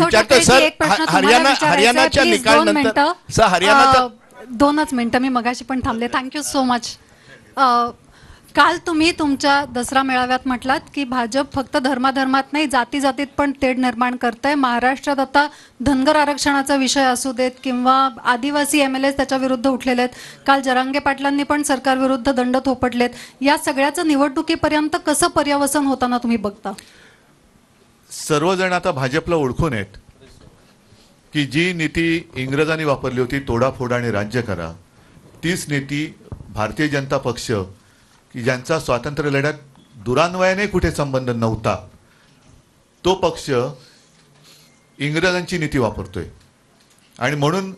हरियाणा हरियाणाच्या सर दोनच मिनिटं मी मगाशी पण थांबले थँक्यू सो मच काल तुम्ही तुमच्या दसरा मेळाव्यात म्हटलात की भाजप फक्त धर्माधर्मात नाही जाती जातीत पण तेढ निर्माण करत आहे महाराष्ट्रात आता धनगर आरक्षणाचा विषय असू देत किंवा आदिवासी एम एल एस त्याच्याविरुद्ध उठलेले आहेत काल जरांगे पाटलांनी पण सरकारविरुद्ध दंड थोपटलेत या सगळ्याचं निवडणुकीपर्यंत कसं पर्यावसन होताना तुम्ही बघता सर्वजण आता भाजपला ओळखून आहेत की जी नीती इंग्रजांनी वापरली होती आणि राज्य करा तीच नीती भारतीय जनता पक्ष की ज्यांचा स्वातंत्र्य लढ्यात दुरान्वयाने कुठे संबंध नव्हता तो पक्ष इंग्रजांची नीती वापरतोय आणि म्हणून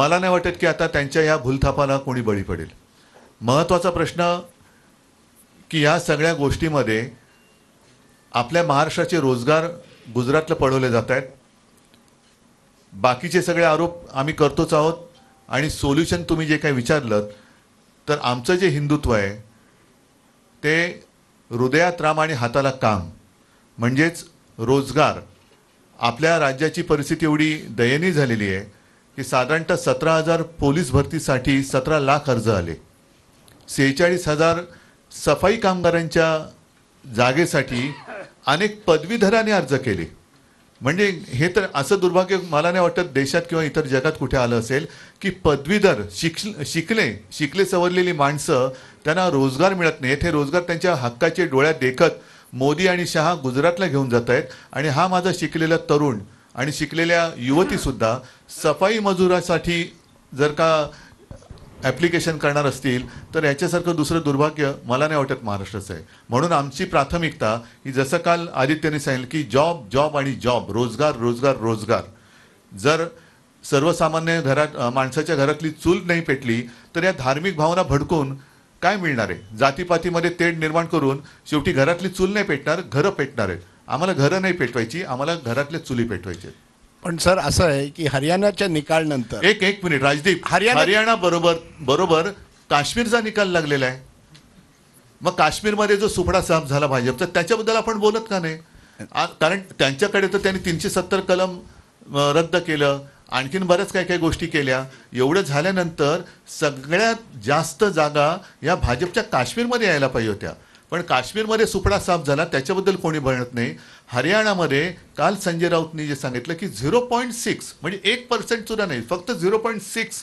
मला नाही वाटत की आता त्यांच्या या भूलथापाला कोणी बळी पडेल महत्त्वाचा प्रश्न की या सगळ्या गोष्टीमध्ये आपल्या महाराष्ट्राचे रोजगार गुजरातला पळवले जात आहेत बाकीचे सगळे आरोप आम्ही करतोच आहोत आणि सोल्युशन तुम्ही जे काही विचारलं तर आमचं जे हिंदुत्व आहे ते हृदयात राम आणि हाताला काम म्हणजेच रोजगार आपल्या राज्याची परिस्थिती एवढी दयनीय झालेली आहे की साधारणतः सतरा हजार पोलीस भरतीसाठी सतरा लाख अर्ज आले सेहेचाळीस हजार सफाई कामगारांच्या जागेसाठी अनेक पदवीधरांनी अर्ज केले म्हणजे हे तर असं दुर्भाग्य मला नाही वाटत देशात किंवा इतर जगात कुठे आलं असेल की पदवीधर शिक्ष शिकले शिकले सवरलेली माणसं त्यांना रोजगार मिळत नाहीत हे रोजगार त्यांच्या हक्काचे डोळ्यात देखत मोदी आणि शहा गुजरातला घेऊन जात आहेत आणि हा माझा शिकलेला तरुण आणि शिकलेल्या युवतीसुद्धा सफाई मजुरासाठी जर का ॲप्लिकेशन करणार असतील तर याच्यासारखं दुसरं दुर्भाग्य मला नाही वाटत महाराष्ट्राचं आहे म्हणून आमची प्राथमिकता ही जसं काल आदित्यने सांगितलं की जॉब जॉब आणि जॉब रोजगार रोजगार रोजगार जर सर्वसामान्य घरात माणसाच्या घरातली चूल नाही पेटली तर या धार्मिक भावना भडकून काय मिळणार आहे जातीपातीमध्ये तेढ निर्माण करून शेवटी घरातली चूल नाही पेटणार घरं पेटणार आहेत आम्हाला घरं नाही पेटवायची आम्हाला घरातल्या चुली पेटवायचे आहेत पण सर असं आहे की हरियाणाच्या निकाल नंतर एक एक मिनिट राजदीप हरियाणा- हरियाणा बरोबर बरोबर काश्मीरचा निकाल लागलेला आहे मग काश्मीरमध्ये जो सुपडा साफ झाला भाजपचा त्याच्याबद्दल आपण बोलत का नाही कारण त्यांच्याकडे तर त्यांनी तीनशे सत्तर कलम रद्द केलं आणखीन बऱ्याच काही काही गोष्टी केल्या एवढं झाल्यानंतर सगळ्यात जास्त जागा या भाजपच्या काश्मीरमध्ये यायला पाहिजे होत्या पण काश्मीरमध्ये सुपडा साफ झाला त्याच्याबद्दल कोणी म्हणत नाही हरियाणामध्ये काल संजय राऊतनी जे सांगितलं की झिरो पॉईंट सिक्स म्हणजे एक पर्सेंट सुद्धा नाही फक्त झिरो पॉईंट सिक्स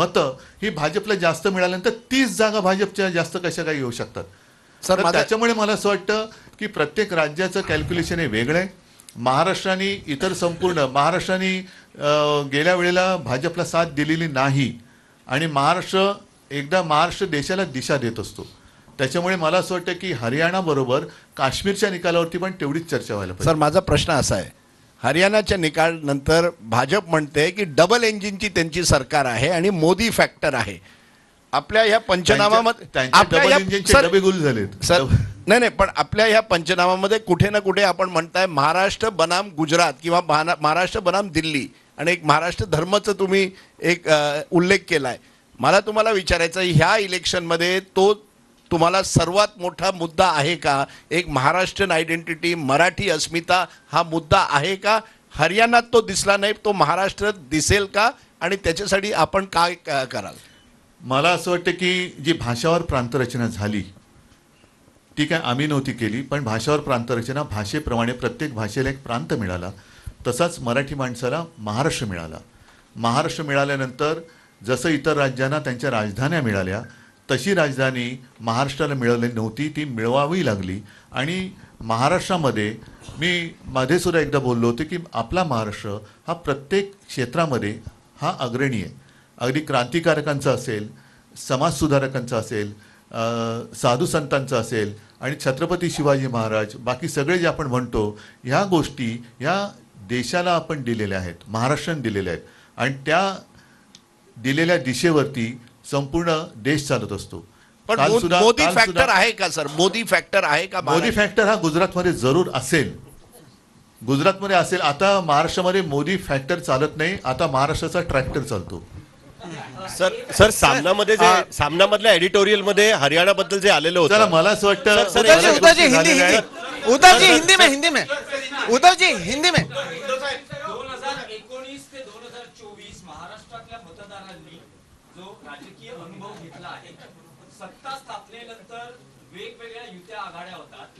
मतं ही भाजपला जास्त मिळाल्यानंतर तीस जागा भाजपच्या जास्त कशा काही येऊ शकतात सर त्याच्यामुळे मला असं वाटतं की प्रत्येक राज्याचं कॅल्क्युलेशन हे वेगळं आहे महाराष्ट्राने इतर संपूर्ण महाराष्ट्राने गेल्या वेळेला भाजपला साथ दिलेली नाही आणि महाराष्ट्र एकदा महाराष्ट्र देशाला दिशा देत असतो त्याच्यामुळे मला असं वाटतं की हरियाणाबरोबर काश्मीरच्या निकालावरती पण तेवढीच चर्चा व्हायला पाहिजे सर माझा प्रश्न असा आहे हरियाणाच्या निकाल नंतर भाजप म्हणते की डबल इंजिनची त्यांची सरकार आहे आणि मोदी फॅक्टर आहे आपल्या ह्या पंचनामामध्ये झालेत सर नाही नाही पण आपल्या ह्या पंचनामामध्ये कुठे ना कुठे आपण म्हणताय महाराष्ट्र बनाम गुजरात किंवा महाराष्ट्र बनाम दिल्ली आणि एक महाराष्ट्र धर्मचं तुम्ही एक उल्लेख केला आहे मला तुम्हाला विचारायचं ह्या इलेक्शनमध्ये तो तुम्हाला सर्वात मोठा मुद्दा आहे का एक महाराष्ट्रीयन आयडेंटिटी मराठी अस्मिता हा मुद्दा आहे का हरियाणात तो दिसला नाही तो महाराष्ट्रात दिसेल का आणि त्याच्यासाठी आपण काय कराल मला असं वाटतं की जी भाषावर प्रांतरचना झाली ती काय आम्ही नव्हती केली पण भाषावर प्रांतरचना भाषेप्रमाणे प्रत्येक भाषेला एक प्रांत मिळाला तसाच मराठी माणसाला महाराष्ट्र मिळाला महाराष्ट्र मिळाल्यानंतर जसं इतर राज्यांना त्यांच्या राजधान्या मिळाल्या तशी राजधानी महाराष्ट्राला मिळाली नव्हती ती मिळवावी लागली आणि महाराष्ट्रामध्ये मी सुद्धा एकदा बोललो होतो की आपला महाराष्ट्र हा प्रत्येक क्षेत्रामध्ये हा अग्रणी आहे अगदी क्रांतिकारकांचा असेल समाजसुधारकांचा असेल साधू संतांचा असेल आणि छत्रपती शिवाजी महाराज बाकी सगळे जे आपण म्हणतो ह्या गोष्टी ह्या देशाला आपण दिलेल्या आहेत महाराष्ट्राने दिलेल्या आहेत आणि त्या दिलेल्या दिशेवरती संपूर्ण देश चालत असतो पण मोदी फॅक्टर आहे का सर मोदी फॅक्टर आहे का मोदी फॅक्टर हा गुजरातमध्ये जरूर असेल गुजरातमध्ये असेल आता महाराष्ट्रामध्ये मोदी फॅक्टर चालत नाही आता महाराष्ट्राचा ट्रॅक्टर चालतो सर सर सामनामध्ये जे सामनामधल्या एडिटोरियल मध्ये हरियाणा बद्दल जे आलेलं होतं मला असं वाटतं उद्धवजी हिंदी में हिंदी में उद्धवजी हिंदी में जो राजकीय अनुभव घेतला आहे सत्ता स्थापनेनंतर वेगवेगळ्या युत्या आघाड्या होतात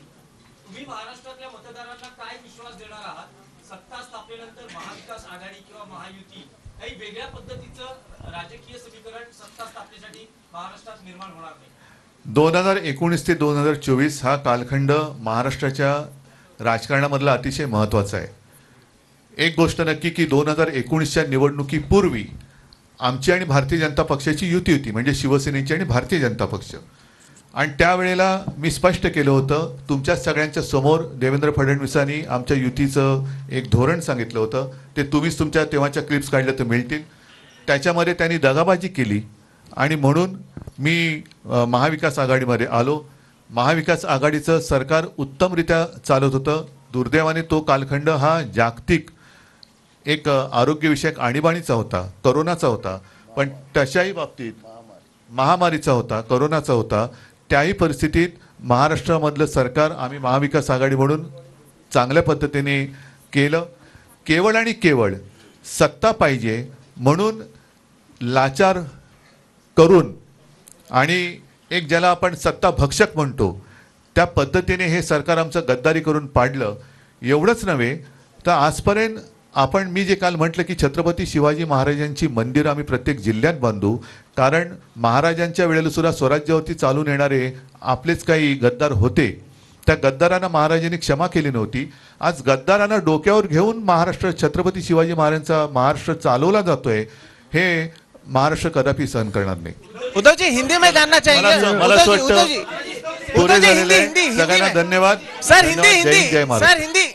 तुम्ही महाराष्ट्रातल्या मतदारांना काय विश्वास देणार आहात सत्ता स्थापनेनंतर महाविकास आघाडी किंवा महायुती काही वेगळ्या पद्धतीचं राजकीय समीकरण सत्ता स्थापनेसाठी महाराष्ट्रात निर्माण होणार नाही दोन हजार एकोणीस ते दोन हजार चोवीस हा कालखंड महाराष्ट्राच्या राजकारणामधला अतिशय महत्त्वाचा आहे एक गोष्ट नक्की की दोन हजार एकोणीसच्या निवडणुकीपूर्वी आमची आणि भारतीय जनता पक्षाची युती होती म्हणजे शिवसेनेची आणि भारतीय जनता पक्ष आणि त्यावेळेला मी स्पष्ट केलं होतं तुमच्या सगळ्यांच्या समोर देवेंद्र फडणवीसांनी आमच्या युतीचं एक धोरण सांगितलं होतं ते तुम्हीच तुमच्या तेव्हाच्या क्लिप्स काढल्या तर मिळतील त्याच्यामध्ये त्यांनी दगाबाजी केली आणि म्हणून मी महाविकास आघाडीमध्ये आलो महाविकास आघाडीचं सरकार उत्तमरित्या चालत होतं दुर्दैवाने तो कालखंड हा जागतिक एक आरोग्यविषयक आणीबाणीचा होता करोनाचा होता पण तशाही बाबतीत महामारीचा होता करोनाचा होता त्याही परिस्थितीत महाराष्ट्रामधलं सरकार आम्ही महाविकास आघाडी म्हणून चांगल्या पद्धतीने केलं केवळ आणि केवळ सत्ता पाहिजे म्हणून लाचार करून आणि एक ज्याला आपण सत्ता भक्षक म्हणतो त्या पद्धतीने हे सरकार आमचं गद्दारी करून पाडलं एवढंच नव्हे तर आजपर्यंत आपण मी जे काल म्हटलं की छत्रपती शिवाजी महाराजांची मंदिरं आम्ही प्रत्येक जिल्ह्यात बांधू कारण महाराजांच्या वेळेला सुद्धा स्वराज्यावरती चालून येणारे आपलेच काही गद्दार होते त्या गद्दारांना महाराजांनी क्षमा केली नव्हती आज गद्दारांना डोक्यावर घेऊन महाराष्ट्र छत्रपती शिवाजी महाराजांचा महाराष्ट्र चालवला जातोय हे महाराष्ट्र कदापि सहन करणार नाही उद्धवजी हिंदी में जानना मला असं वाटतं सगळ्यांना धन्यवाद सर हिंदी हिंदी सर हिंदी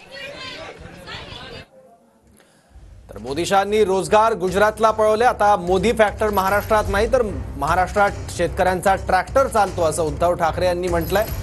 तर मोदीशांनी रोजगार गुजरातला पळवले आता मोदी फॅक्टर महाराष्ट्रात नाही तर महाराष्ट्रात शेतकऱ्यांचा ट्रॅक्टर चालतो असं उद्धव ठाकरे यांनी म्हटलंय